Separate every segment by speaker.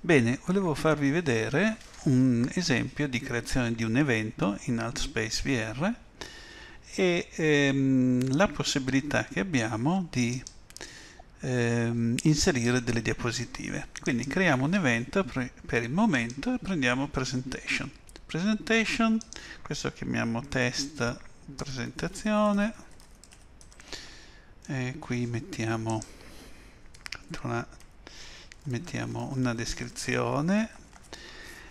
Speaker 1: Bene, volevo farvi vedere un esempio di creazione di un evento in Altspace VR e ehm, la possibilità che abbiamo di ehm, inserire delle diapositive. Quindi creiamo un evento per il momento e prendiamo presentation. Presentation, questo chiamiamo test presentazione e qui mettiamo mettiamo una descrizione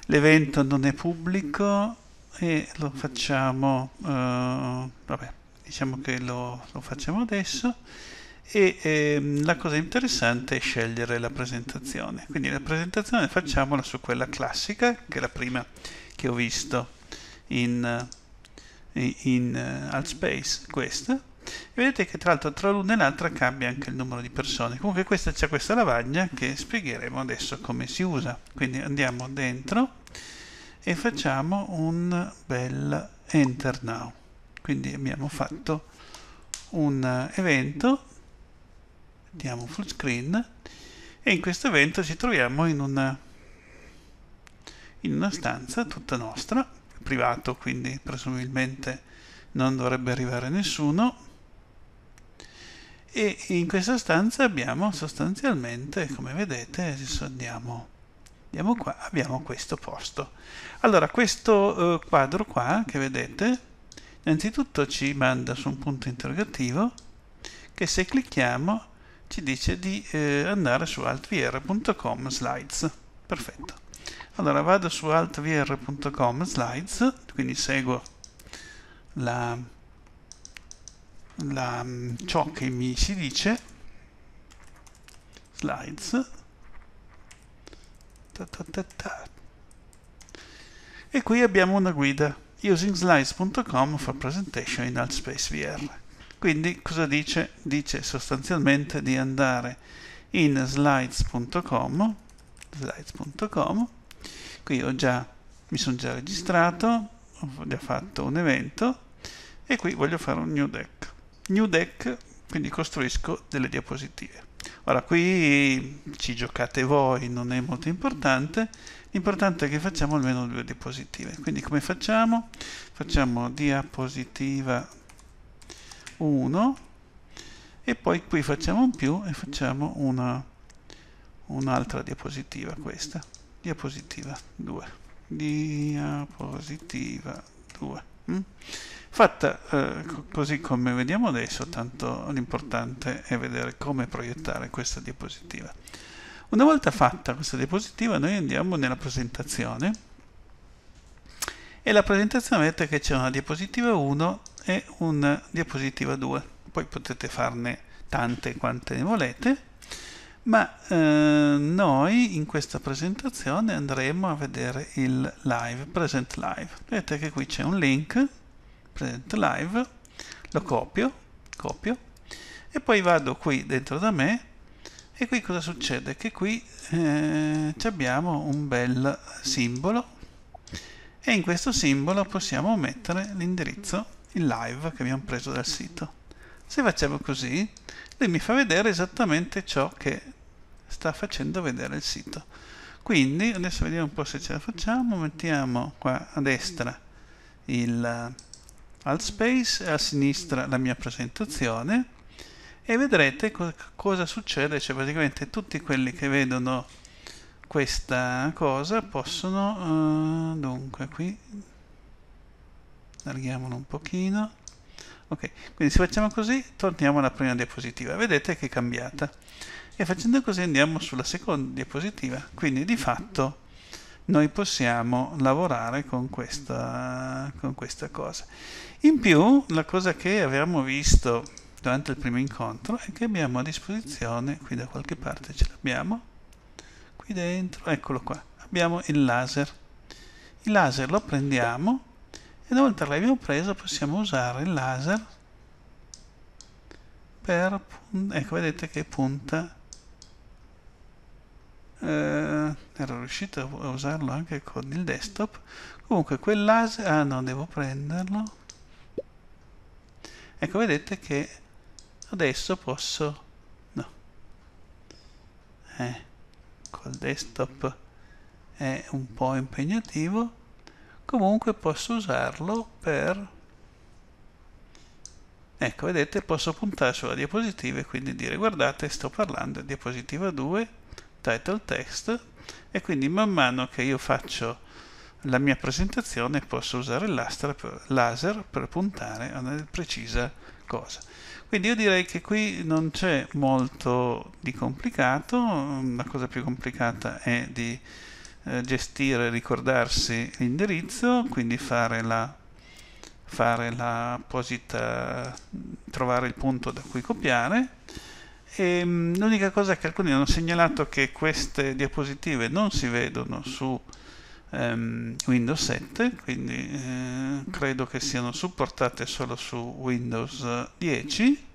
Speaker 1: l'evento non è pubblico e lo facciamo eh, vabbè diciamo che lo, lo facciamo adesso e ehm, la cosa interessante è scegliere la presentazione quindi la presentazione facciamola su quella classica che è la prima che ho visto in, in, in uh, Altspace questa e vedete che tra l'altro tra l'una e l'altra cambia anche il numero di persone comunque questa c'è questa lavagna che spiegheremo adesso come si usa quindi andiamo dentro e facciamo un bel enter now quindi abbiamo fatto un evento diamo full screen e in questo evento ci troviamo in una in una stanza tutta nostra privato quindi presumibilmente non dovrebbe arrivare nessuno e in questa stanza abbiamo sostanzialmente, come vedete, andiamo, andiamo qua, abbiamo questo posto. Allora, questo eh, quadro qua che vedete, innanzitutto ci manda su un punto interrogativo che se clicchiamo ci dice di eh, andare su altvr.com slides. Perfetto. Allora vado su altvr.com slides, quindi seguo la la, mm, ciò che mi si dice slides ta ta ta e qui abbiamo una guida using slides.com for presentation in Altspace VR quindi cosa dice? dice sostanzialmente di andare in slides.com slides.com qui ho già mi sono già registrato ho già fatto un evento e qui voglio fare un new deck new deck, quindi costruisco delle diapositive. Ora qui ci giocate voi, non è molto importante, l'importante è che facciamo almeno due diapositive. Quindi come facciamo? Facciamo diapositiva 1 e poi qui facciamo un più e facciamo un'altra diapositiva, questa, diapositiva 2, diapositiva 2. Mm. Fatta eh, così come vediamo adesso, tanto l'importante è vedere come proiettare questa diapositiva. Una volta fatta questa diapositiva noi andiamo nella presentazione e la presentazione vedete che c'è una diapositiva 1 e una diapositiva 2. Poi potete farne tante quante ne volete ma eh, noi in questa presentazione andremo a vedere il live, present live. Vedete che qui c'è un link, present live, lo copio, copio, e poi vado qui dentro da me e qui cosa succede? Che qui eh, abbiamo un bel simbolo e in questo simbolo possiamo mettere l'indirizzo, il live che abbiamo preso dal sito. Se facciamo così, lui mi fa vedere esattamente ciò che sta facendo vedere il sito. Quindi adesso vediamo un po' se ce la facciamo, mettiamo qua a destra il eh, alt space a sinistra la mia presentazione e vedrete co cosa succede, cioè praticamente tutti quelli che vedono questa cosa possono, uh, dunque qui, allarghiamolo un pochino, ok, quindi se facciamo così torniamo alla prima diapositiva, vedete che è cambiata e facendo così andiamo sulla seconda diapositiva. Quindi di fatto noi possiamo lavorare con questa, con questa cosa. In più, la cosa che avevamo visto durante il primo incontro è che abbiamo a disposizione, qui da qualche parte ce l'abbiamo, qui dentro, eccolo qua, abbiamo il laser. Il laser lo prendiamo e una volta l'abbiamo preso possiamo usare il laser per, ecco vedete che punta eh, ero riuscito a usarlo anche con il desktop comunque quel laser ah no devo prenderlo ecco vedete che adesso posso no eh, col desktop è un po' impegnativo comunque posso usarlo per ecco vedete posso puntare sulla diapositiva e quindi dire guardate sto parlando diapositiva 2 title text e quindi man mano che io faccio la mia presentazione posso usare il laser per puntare a una precisa cosa. Quindi io direi che qui non c'è molto di complicato, la cosa più complicata è di eh, gestire, ricordarsi l'indirizzo, quindi fare la fare l'apposita, trovare il punto da cui copiare Ehm, l'unica cosa è che alcuni hanno segnalato che queste diapositive non si vedono su ehm, Windows 7, quindi eh, credo che siano supportate solo su Windows 10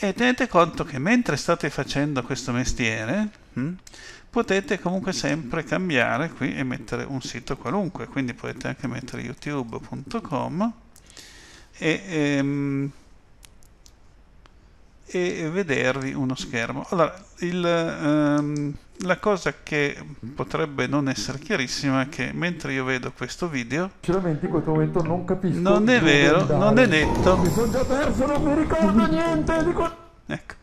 Speaker 1: eh, e tenete conto che mentre state facendo questo mestiere hm, potete comunque sempre cambiare qui e mettere un sito qualunque, quindi potete anche mettere youtube.com e ehm, e vedervi uno schermo. Allora, il, ehm, la cosa che potrebbe non essere chiarissima è che mentre io vedo questo video... Sinceramente in questo momento non capisco... Non è vero, non è detto... Mi sono già perso, non mi ricordo mhm. niente di Ecco.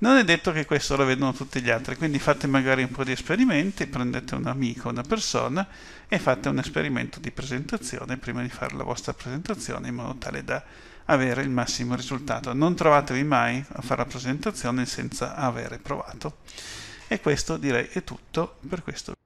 Speaker 1: Non è detto che questo lo vedono tutti gli altri, quindi fate magari un po' di esperimenti, prendete un amico, una persona e fate un esperimento di presentazione prima di fare la vostra presentazione in modo tale da avere il massimo risultato. Non trovatevi mai a fare la presentazione senza avere provato. E questo direi è tutto per questo